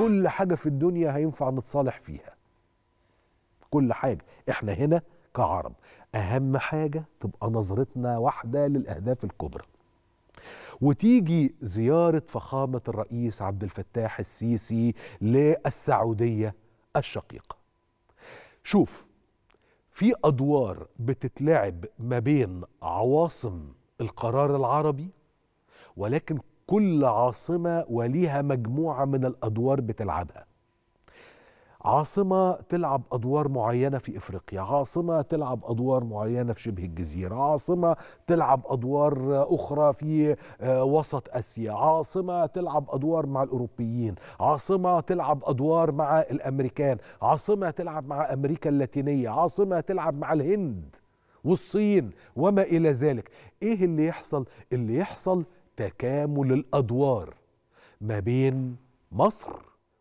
كل حاجة في الدنيا هينفع نتصالح فيها كل حاجة احنا هنا كعرب اهم حاجة تبقى نظرتنا واحدة للاهداف الكبرى وتيجي زيارة فخامة الرئيس عبد الفتاح السيسي للسعودية الشقيقة شوف في أدوار بتتلعب ما بين عواصم القرار العربي ولكن كل عاصمة وليها مجموعة من الأدوار بتلعبها عاصمة تلعب أدوار معينة في إفريقيا عاصمة تلعب أدوار معينة في شبه الجزيرة عاصمة تلعب أدوار أخرى في آه، وسط أسيا عاصمة تلعب أدوار مع الأوروبيين عاصمة تلعب أدوار مع الأمريكان عاصمة تلعب مع أمريكا اللاتينية عاصمة تلعب مع الهند والصين وما إلى ذلك إيه اللي يحصل؟ اللي يحصل تكامل الادوار ما بين مصر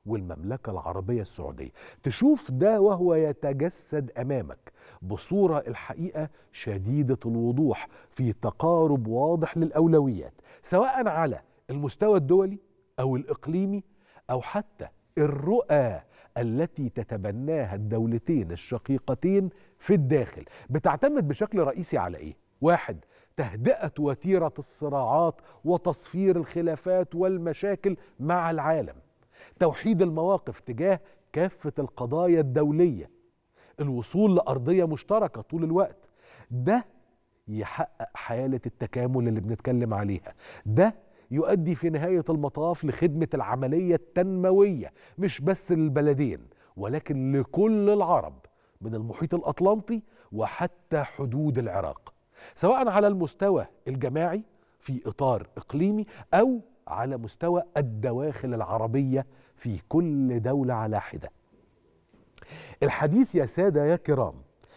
والمملكه العربيه السعوديه تشوف ده وهو يتجسد امامك بصوره الحقيقه شديده الوضوح في تقارب واضح للاولويات سواء على المستوى الدولي او الاقليمي او حتى الرؤى التي تتبناها الدولتين الشقيقتين في الداخل بتعتمد بشكل رئيسي على ايه واحد تهدئه وتيره الصراعات وتصفير الخلافات والمشاكل مع العالم توحيد المواقف تجاه كافه القضايا الدوليه الوصول لارضيه مشتركه طول الوقت ده يحقق حاله التكامل اللي بنتكلم عليها ده يؤدي في نهايه المطاف لخدمه العمليه التنمويه مش بس للبلدين ولكن لكل العرب من المحيط الاطلنطي وحتى حدود العراق سواء على المستوى الجماعي في اطار اقليمي او على مستوى الدواخل العربيه في كل دوله على حده. الحديث يا ساده يا كرام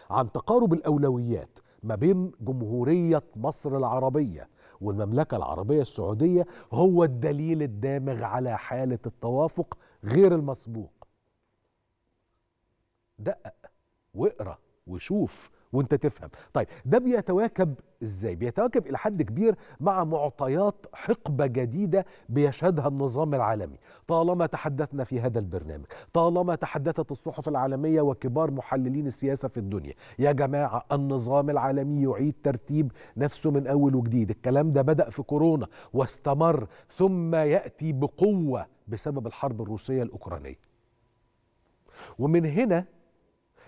عن تقارب الاولويات ما بين جمهوريه مصر العربيه والمملكه العربيه السعوديه هو الدليل الدامغ على حاله التوافق غير المسبوق. دقق واقرا وشوف وانت تفهم طيب ده بيتواكب ازاي بيتواكب الى حد كبير مع معطيات حقبه جديده بيشهدها النظام العالمي طالما تحدثنا في هذا البرنامج طالما تحدثت الصحف العالميه وكبار محللين السياسه في الدنيا يا جماعه النظام العالمي يعيد ترتيب نفسه من اول وجديد الكلام ده بدا في كورونا واستمر ثم ياتي بقوه بسبب الحرب الروسيه الاوكرانيه ومن هنا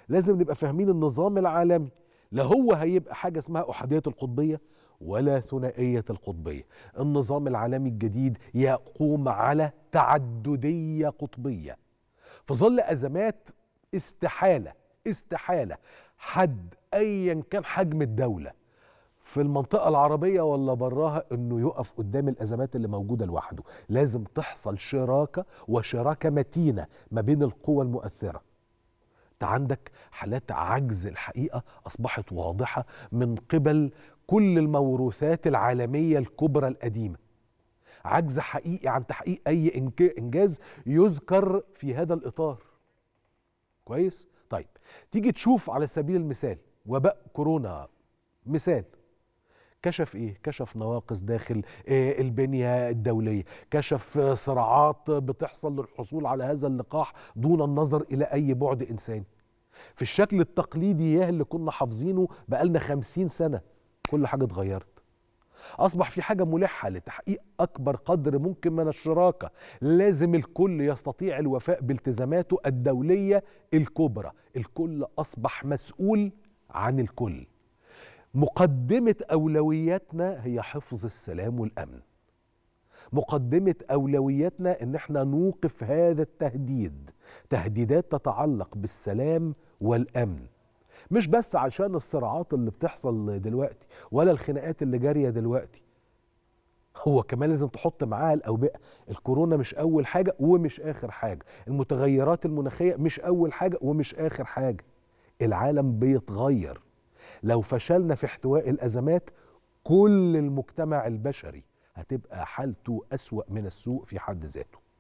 لازم نبقى فاهمين النظام العالمي لا هو هيبقى حاجه اسمها احاديه القطبيه ولا ثنائيه القطبيه النظام العالمي الجديد يقوم على تعدديه قطبيه فظل ازمات استحاله استحاله حد ايا كان حجم الدوله في المنطقه العربيه ولا براها انه يقف قدام الازمات اللي موجوده لوحده لازم تحصل شراكه وشراكه متينه ما بين القوى المؤثره انت عندك حالات عجز الحقيقه اصبحت واضحه من قبل كل الموروثات العالميه الكبرى القديمه عجز حقيقي عن تحقيق اي انجاز يذكر في هذا الاطار كويس طيب تيجي تشوف على سبيل المثال وباء كورونا مثال كشف ايه كشف نواقص داخل آه، البنيه الدوليه كشف آه، صراعات بتحصل للحصول على هذا اللقاح دون النظر الى اي بعد انساني في الشكل التقليدي ياه اللي كنا حافظينه بقالنا خمسين سنه كل حاجه اتغيرت أصبح في حاجة ملحة لتحقيق أكبر قدر ممكن من الشراكة لازم الكل يستطيع الوفاء بالتزاماته الدولية الكبرى الكل أصبح مسؤول عن الكل مقدمة أولوياتنا هي حفظ السلام والأمن مقدمة أولوياتنا إن احنا نوقف هذا التهديد تهديدات تتعلق بالسلام والأمن مش بس عشان الصراعات اللي بتحصل دلوقتي ولا الخناقات اللي جارية دلوقتي هو كمان لازم تحط معاها الاوبئه الكورونا مش اول حاجه ومش اخر حاجه المتغيرات المناخيه مش اول حاجه ومش اخر حاجه العالم بيتغير لو فشلنا في احتواء الأزمات كل المجتمع البشري هتبقى حالته أسوأ من السوء في حد ذاته